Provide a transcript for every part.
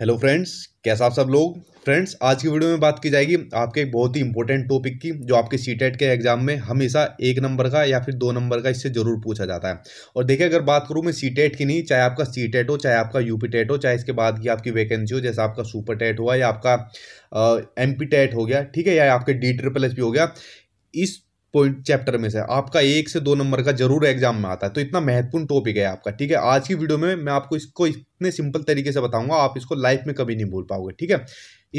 hello friends कैसा आप सब लोग फ्रेंड्स आज की वीडियो में बात की जाएगी आपके एक बहुत ही इंपॉर्टेंट टॉपिक की जो आपके सी e के एग्जाम में हमेशा एक नंबर का या फिर दो नंबर का इससे जरूर पूछा जाता है और देखिए अगर बात करूँ मैं सी e की नहीं चाहे आपका सी e हो चाहे आपका यू टेट हो चाहे इसके बाद की आपकी वैकेंसी हो जैसे आपका सुपर टेट हुआ या आपका एम टेट हो गया ठीक है या आपके डी ट्रिपल एस हो गया इस पॉइंट चैप्टर में से आपका एक से दो नंबर का जरूर एग्जाम में आता है तो इतना महत्वपूर्ण टॉपिक है आपका ठीक है आज की वीडियो में मैं आपको इसको इतने सिंपल तरीके से बताऊंगा आप इसको लाइफ में कभी नहीं भूल पाओगे ठीक है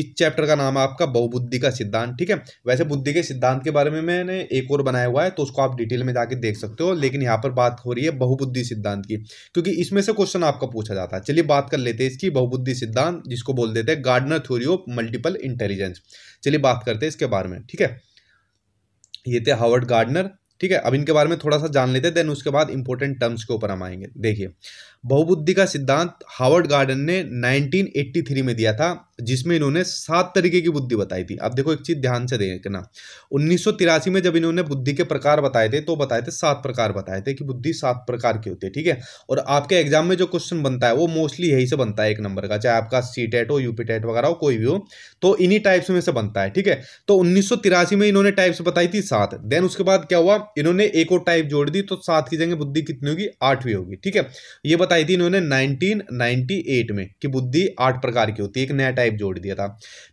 इस चैप्टर का नाम है आपका बहुबुद्धि का सिद्धांत ठीक है वैसे बुद्धि के सिद्धांत के बारे में मैंने एक और बनाया हुआ है तो उसको आप डिटेल में जाके देख सकते हो लेकिन यहाँ पर बात हो रही है बहुबुद्धि सिद्धांत की क्योंकि इसमें से क्वेश्चन आपका पूछा जाता है चलिए बात कर लेते हैं इसकी बहुबुद्धि सिद्धांत जिसको बोल देते हैं Gardner theory of multiple intelligence चलिए बात करते हैं इसके बारे में ठीक है ये थे हावर्ड गार्डनर ठीक है अब इनके बारे में थोड़ा सा जान लेते हैं देन उसके बाद इंपॉर्टेंट टर्म्स के ऊपर हम आएंगे देखिए बहुबुद्धि का सिद्धांत हावर्ड गार्डन ने 1983 में दिया था जिसमें इन्होंने सात तरीके की बुद्धि बताई थी अब देखो एक चीज ध्यान से देखना उन्नीस में जब इन्होंने बुद्धि के प्रकार बताए थे तो बताए थे सात प्रकार बताए थे कि बुद्धि सात प्रकार की होती है ठीक है और आपके एग्जाम में जो क्वेश्चन बनता है वो मोस्टली यही से बनता है एक नंबर का चाहे आपका सी टेट e हो यूपी टेट e वगैरह हो कोई भी हो तो इन्हीं टाइप्स में से बनता है ठीक है तो उन्नीस में इन्होंने टाइप्स बताई थी सात देन उसके बाद क्या हुआ इन्होंने एक और टाइप जोड़ दी तो सात की जगह बुद्धि कितनी होगी आठवीं होगी ठीक है ये बताई थी इन्होंने नाइनटीन में कि बुद्धि आठ प्रकार की होती है एक नया टाइप जोड़ दिया था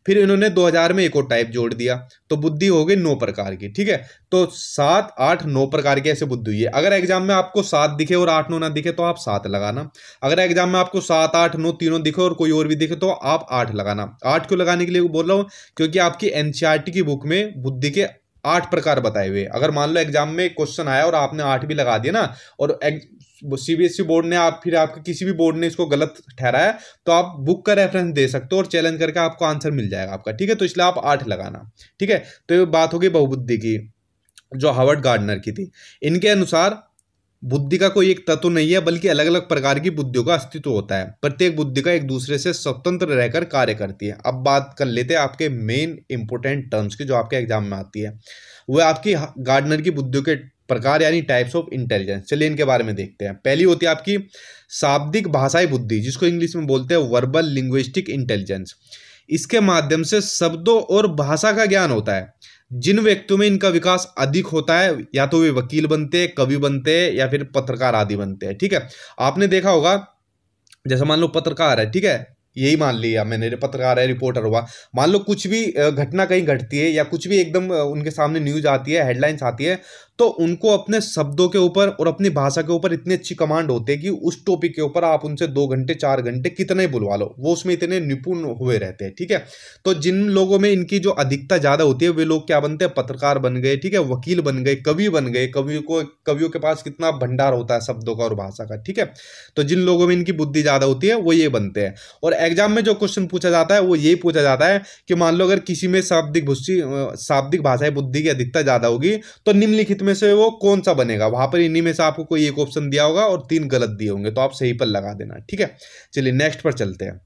फिर इन्होंने 2000 में एक और टाइप जोड़ दिया तो बुद्धि हो गई नौ प्रकार की ठीक है तो सात आठ नौ प्रकार की ऐसे बुद्धि हुई है अगर एग्जाम में आपको सात दिखे और आठ नौ ना दिखे तो आप सात लगाना अगर एग्जाम में आपको सात आठ नौ तीनों दिखे और कोई और भी दिखे तो आप आठ लगाना आठ क्यों लगाने के लिए बोल रहा हूँ क्योंकि आपकी एनसीआरटी e की बुक में बुद्धि के आठ प्रकार बताए हुए अगर मान लो एग्जाम में क्वेश्चन आया और आपने आठ भी लगा दिया ना और सीबीएसई बोर्ड e ने आप फिर आपके किसी भी बोर्ड ने इसको गलत ठहराया तो आप बुक का रेफरेंस दे सकते हो और चैलेंज करके आपको आंसर मिल जाएगा आपका ठीक है तो इसलिए आप आठ लगाना ठीक है तो ये बात होगी बहुबुद्धि की जो हावर्ड गार्डनर की थी इनके अनुसार बुद्धि का कोई एक तत्व नहीं है बल्कि अलग अलग प्रकार की बुद्धियों का अस्तित्व होता है प्रत्येक बुद्धि का एक दूसरे से स्वतंत्र रहकर कार्य करती है अब बात कर लेते हैं आपके मेन इंपोर्टेंट टर्म्स की जो आपके एग्जाम में आती है वह आपकी गार्डनर की बुद्धियों के प्रकार यानी टाइप्स ऑफ इंटेलिजेंस चलिए इनके बारे में देखते हैं पहली होती है आपकी शाब्दिक भाषाई बुद्धि जिसको इंग्लिश में बोलते हैं वर्बल लिंग्विस्टिक इंटेलिजेंस इसके माध्यम से शब्दों और भाषा का ज्ञान होता है जिन व्यक्तियों में इनका विकास अधिक होता है या तो वे वकील बनते हैं कवि बनते हैं या फिर पत्रकार आदि बनते हैं ठीक है आपने देखा होगा जैसे मान लो पत्रकार है ठीक है यही मान लिया मैंने पत्रकार है रिपोर्टर हुआ मान लो कुछ भी घटना कहीं घटती है या कुछ भी एकदम उनके सामने न्यूज आती है हेडलाइंस आती है तो उनको अपने शब्दों के ऊपर और अपनी भाषा के ऊपर इतनी अच्छी कमांड होती है कि उस टॉपिक के ऊपर आप उनसे दो घंटे चार घंटे कितने बुलवा लो वो उसमें इतने निपुण हुए रहते हैं ठीक है तो जिन लोगों में इनकी जो अधिकता ज़्यादा होती है वे लोग क्या बनते हैं पत्रकार बन गए ठीक है वकील बन गए कवि बन गए कवि को कवियों के पास कितना भंडार होता है शब्दों का और भाषा का ठीक है तो जिन लोगों में इनकी बुद्धि ज़्यादा होती है वो ये बनते हैं और एग्जाम में जो क्वेश्चन पूछा जाता है वो यही पूछा जाता है कि मान लो अगर किसी में शाब्दिक भुस्सी शाब्दिक भाषा बुद्धि की अधिकता ज़्यादा होगी तो निम्नलिखित में में से वो कौन सा बनेगा वहां पर इन्हीं में से आपको कोई एक ऑप्शन दिया होगा और तीन गलत दिए होंगे तो आप सही पर लगा देना ठीक है चलिए नेक्स्ट पर चलते हैं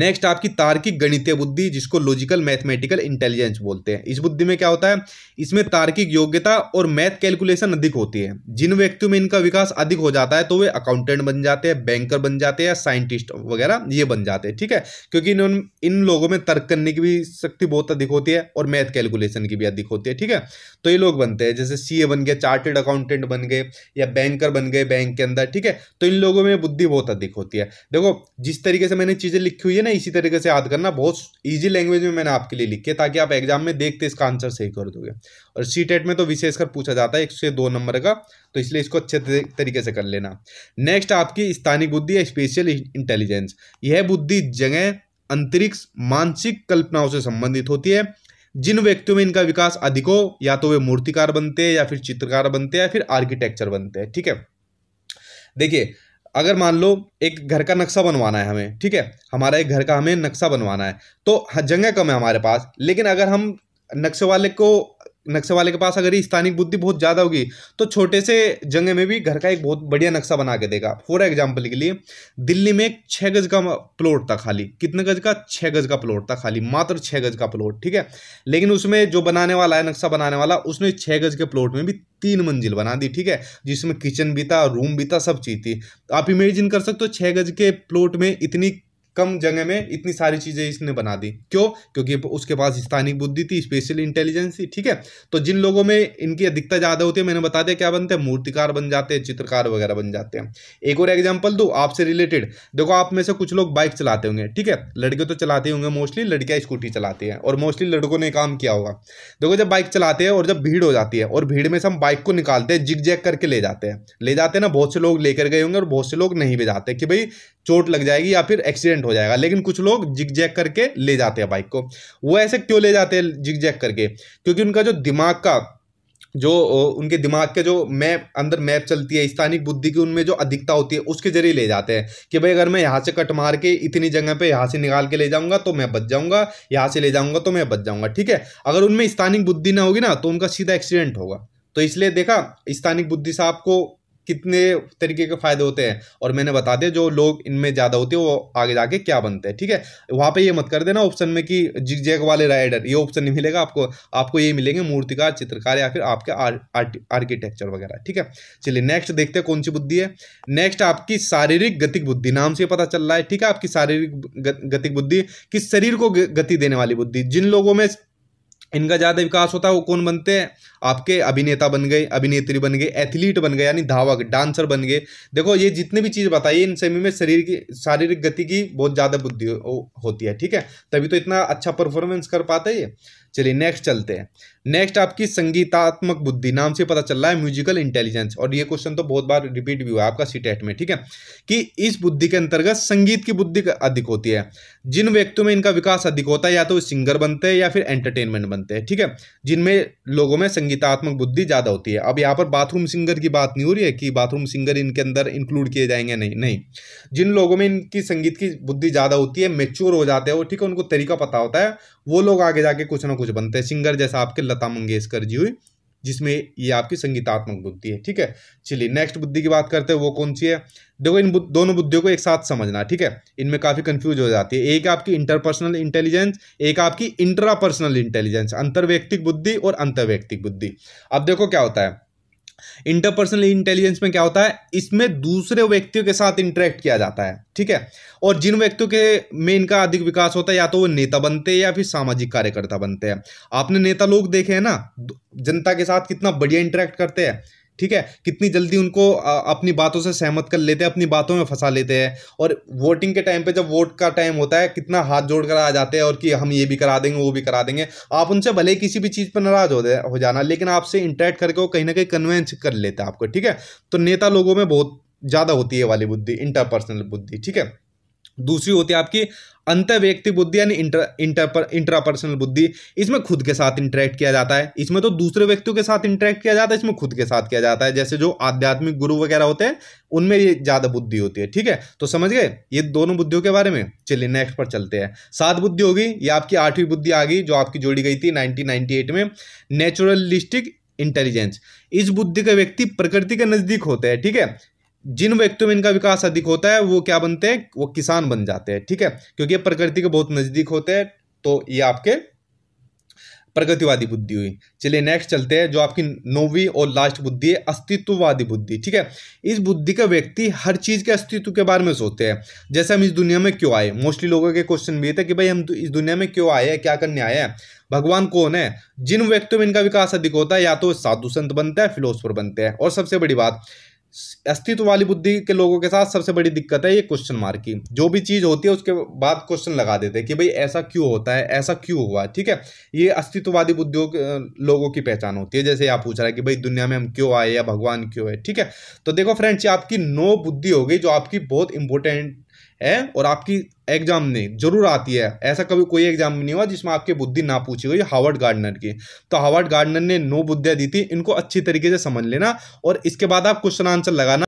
नेक्स्ट आपकी तार्किक गणितीय बुद्धि जिसको लॉजिकल मैथमेटिकल इंटेलिजेंस बोलते हैं इस बुद्धि में क्या होता है इसमें तार्किक योग्यता और मैथ कैलकुलेशन अधिक होती है जिन व्यक्तियों में इनका विकास अधिक हो जाता है तो वे अकाउंटेंट बन जाते हैं बैंकर बन जाते हैं या साइंटिस्ट वगैरह ये बन जाते हैं ठीक है क्योंकि इन इन लोगों में तर्क करने की भी शक्ति बहुत अधिक होती है और मैथ कैलकुलेशन की भी अधिक होती है ठीक है तो ये लोग बनते हैं जैसे सी बन गया चार्टेड अकाउंटेंट बन गए या बैंकर बन गए बैंक के अंदर ठीक है तो इन लोगों में बुद्धि बहुत अधिक होती है देखो जिस तरीके से मैंने चीज़ें लिखी हुई लीजिए ना इसी तरीके से याद करना बहुत ईजी लैंग्वेज में मैंने आपके लिए लिखे ताकि आप एग्जाम में देखते इसका आंसर सही कर दोगे और सी टेट में तो विशेषकर पूछा जाता है एक से दो नंबर का तो इसलिए इसको अच्छे तरीके से कर लेना नेक्स्ट आपकी स्थानीय बुद्धि या स्पेशल इंटेलिजेंस यह बुद्धि जगह अंतरिक्ष मानसिक कल्पनाओं से संबंधित होती है जिन व्यक्तियों में इनका विकास अधिक हो या तो वे मूर्तिकार बनते हैं या फिर चित्रकार बनते हैं या फिर आर्किटेक्चर बनते हैं ठीक है देखिए अगर मान लो एक घर का नक्शा बनवाना है हमें ठीक है हमारा एक घर का हमें नक्शा बनवाना है तो जगह कम है हमारे पास लेकिन अगर हम नक्शे वाले को नक्शे वाले के पास अगर स्थानिक बुद्धि बहुत ज़्यादा होगी तो छोटे से जंगे में भी घर का एक बहुत बढ़िया नक्शा बना के देगा फॉर एग्जाम्पल के लिए दिल्ली में एक छः गज का प्लॉट था खाली कितने गज का छः गज का प्लॉट था खाली मात्र छः गज का प्लॉट ठीक है लेकिन उसमें जो बनाने वाला है नक्शा बनाने वाला उसने छः गज के प्लॉट में भी तीन मंजिल बना दी ठीक है जिसमें किचन भी था रूम भी था सब चीज़ थी आप इमेजिन कर सकते हो छः गज के प्लॉट में इतनी कम जगह में इतनी सारी चीज़ें इसने बना दी क्यों क्योंकि उसके पास स्थानिक बुद्धि थी स्पेशल इंटेलिजेंस थी ठीक है तो जिन लोगों में इनकी अधिकता ज़्यादा होती है मैंने बता दिया क्या बनते हैं मूर्तिकार बन जाते हैं चित्रकार वगैरह बन जाते हैं एक और एग्जाम्पल दो आपसे रिलेटेड देखो आप में से कुछ लोग बाइक चलाते होंगे ठीक है लड़के तो चलाते होंगे मोस्टली लड़कियाँ स्कूटी चलाती हैं और मोस्टली लड़कों ने काम किया होगा देखो जब बाइक चलाते हैं और जब भीड़ हो जाती है और भीड़ में से हम बाइक को निकालते हैं जिग जैग करके ले जाते हैं ले जाते हैं ना बहुत से लोग लेकर गए होंगे और बहुत से लोग नहीं भी जाते कि भाई चोट लग जाएगी या फिर एक्सीडेंट हो जाएगा लेकिन कुछ लोग जिग जैक करके ले जाते हैं बाइक को वो ऐसे क्यों ले जाते हैं जिग जैक करके क्योंकि उनका जो दिमाग का जो उनके दिमाग के जो मैप अंदर मैप चलती है स्थानिक बुद्धि की उनमें जो अधिकता होती है उसके जरिए ले जाते हैं कि भाई अगर मैं यहाँ से कट मार के इतनी जगह पे यहाँ से निकाल के ले जाऊँगा तो मैं बच जाऊँगा यहाँ से ले जाऊँगा तो मैं बच जाऊँगा ठीक है अगर उनमें स्थानिक बुद्धि ना होगी ना तो उनका सीधा एक्सीडेंट होगा तो इसलिए देखा स्थानिक बुद्धि से आपको कितने तरीके के फ़ायदे होते हैं और मैंने बता दिया जो लोग इनमें ज़्यादा होते हैं वो आगे जाके क्या बनते हैं ठीक है वहाँ पे ये मत कर देना ऑप्शन में कि जिग जैग वाले राइडर ये ऑप्शन नहीं मिलेगा आपको आपको ये मिलेंगे मूर्तिकार चित्रकार या फिर आपके आर्किटेक्चर वगैरह ठीक है चलिए नेक्स्ट देखते हैं कौन सी बुद्धि है नेक्स्ट आपकी शारीरिक गतिक बुद्धि नाम से पता चल रहा है ठीक है आपकी शारीरिक गतिक बुद्धि किस शरीर को गति देने वाली बुद्धि जिन लोगों में इनका ज़्यादा विकास होता है वो कौन बनते हैं आपके अभिनेता बन गए अभिनेत्री बन गए एथलीट बन गए यानी धावक डांसर बन गए देखो ये जितने भी चीज़ बताइए इन सभी में शरीर की शारीरिक गति की बहुत ज़्यादा बुद्धि हो, होती है ठीक है तभी तो इतना अच्छा परफॉर्मेंस कर पाते ये चलिए नेक्स्ट चलते हैं नेक्स्ट आपकी संगीतात्मक बुद्धि नाम से पता चल रहा है म्यूजिकल इंटेलिजेंस और ये क्वेश्चन तो बहुत बार रिपीट भी हुआ आपका सीटेट e में ठीक है कि इस बुद्धि के अंतर्गत संगीत की बुद्धि अधिक होती है जिन व्यक्तियों में इनका विकास अधिक होता है या तो सिंगर बनते हैं या फिर एंटरटेनमेंट बनते हैं ठीक है जिनमें लोगों में संगीत संगीतात्मक बुद्धि ज़्यादा होती है अब यहाँ पर बाथरूम सिंगर की बात नहीं हो रही है कि बाथरूम सिंगर इनके अंदर इंक्लूड किए जाएंगे नहीं नहीं जिन लोगों में इनकी संगीत की बुद्धि ज़्यादा होती है मेच्योर हो जाते हैं वो ठीक है उनको तरीका पता होता है वो लोग आगे जाके कुछ ना कुछ बनते हैं सिंगर जैसा आपके लता मंगेशकर जी हुई जिसमें ये आपकी संगीतात्मक बुद्धि है ठीक है चलिए नेक्स्ट बुद्धि की बात करते हैं वो कौन सी है देखो इन दोनों बुद्धियों को एक साथ समझना ठीक है इनमें काफ़ी कंफ्यूज हो जाती है एक आपकी इंटरपर्सनल इंटेलिजेंस एक आपकी इंट्रापर्सनल इंटेलिजेंस अंतर्व्यक्तिक बुद्धि और अंतर्व्यक्तिक बुद्धि अब देखो क्या होता है इंटरपर्सनल इंटेलिजेंस में क्या होता है इसमें दूसरे व्यक्तियों के साथ इंटरेक्ट किया जाता है ठीक है और जिन व्यक्तियों के में इनका अधिक विकास होता है या तो वो नेता बनते हैं या फिर सामाजिक कार्यकर्ता बनते हैं आपने नेता लोग देखे हैं ना जनता के साथ कितना बढ़िया इंटरेक्ट करते हैं ठीक है कितनी जल्दी उनको अपनी बातों से सहमत कर लेते हैं अपनी बातों में फंसा लेते हैं और वोटिंग के टाइम पे जब वोट का टाइम होता है कितना हाथ जोड़ कर आ जाते हैं और कि हम ये भी करा देंगे वो भी करा देंगे आप उनसे भले किसी भी चीज़ पर नाराज हो हो जाना लेकिन आपसे इंटरेक्ट करके वो कहीं ना कहीं कन्वेंस कर लेते हैं आपको ठीक है तो नेता लोगों में बहुत ज़्यादा होती है वाली बुद्धि इंटरपर्सनल बुद्धि ठीक है दूसरी होती है आपकी अंतर्व्यक्ति बुद्धि यानी इंटर इंट्रापर्सनल बुद्धि इसमें खुद के साथ इंटरेक्ट किया जाता है इसमें तो दूसरे व्यक्तियों के साथ इंटरेक्ट किया जाता है इसमें खुद के साथ किया जाता है जैसे जो आध्यात्मिक गुरु वगैरह होते हैं उनमें ये ज़्यादा बुद्धि होती है ठीक है तो समझ गए ये दोनों बुद्धियों के बारे में चलिए नेक्स्ट पर चलते हैं सात बुद्धि होगी या आपकी आठवीं बुद्धि आ गई जो आपकी जोड़ी गई थी नाइनटीन में नेचुरलिस्टिक इंटेलिजेंस इस बुद्धि का व्यक्ति प्रकृति के नज़दीक होते हैं ठीक है जिन व्यक्तियों में इनका विकास अधिक होता है वो क्या बनते हैं वो किसान बन जाते हैं ठीक है क्योंकि ये प्रकृति के बहुत नज़दीक होते हैं तो ये आपके प्रगतिवादी बुद्धि हुई चलिए नेक्स्ट चलते हैं जो आपकी नौवीं और लास्ट बुद्धि है अस्तित्ववादी बुद्धि ठीक है इस बुद्धि का व्यक्ति हर चीज़ के अस्तित्व के बारे में सोचते हैं जैसे हम इस दुनिया में क्यों आए मोस्टली लोगों के क्वेश्चन भी थे था कि भाई हम तो इस दुनिया में क्यों आए हैं क्या करने आए हैं भगवान कौन है जिन व्यक्तियों में इनका विकास अधिक होता है या तो साधु संत बनता है फिलोसफर बनते हैं और सबसे बड़ी बात अस्तित्व वाली बुद्धि के लोगों के साथ सबसे बड़ी दिक्कत है ये क्वेश्चन मार्क की जो भी चीज़ होती है उसके बाद क्वेश्चन लगा देते हैं कि भाई ऐसा क्यों होता है ऐसा क्यों हुआ है ठीक है ये अस्तित्ववादी बुद्धियों के लोगों की पहचान होती है जैसे आप पूछ रहे हैं कि भाई दुनिया में हम क्यों आए या भगवान क्यों है ठीक है तो देखो फ्रेंड्स ये आपकी नो बुद्धि हो गई जो आपकी बहुत इंपॉर्टेंट है और आपकी एग्जाम में जरूर आती है ऐसा कभी कोई एग्जाम नहीं हुआ जिसमें आपके बुद्धि ना पूछी गई हावर्ड गार्डनर की तो हावर्ड गार्डनर ने नौ बुद्धियाँ दी थी इनको अच्छी तरीके से समझ लेना और इसके बाद आप क्वेश्चन आंसर लगाना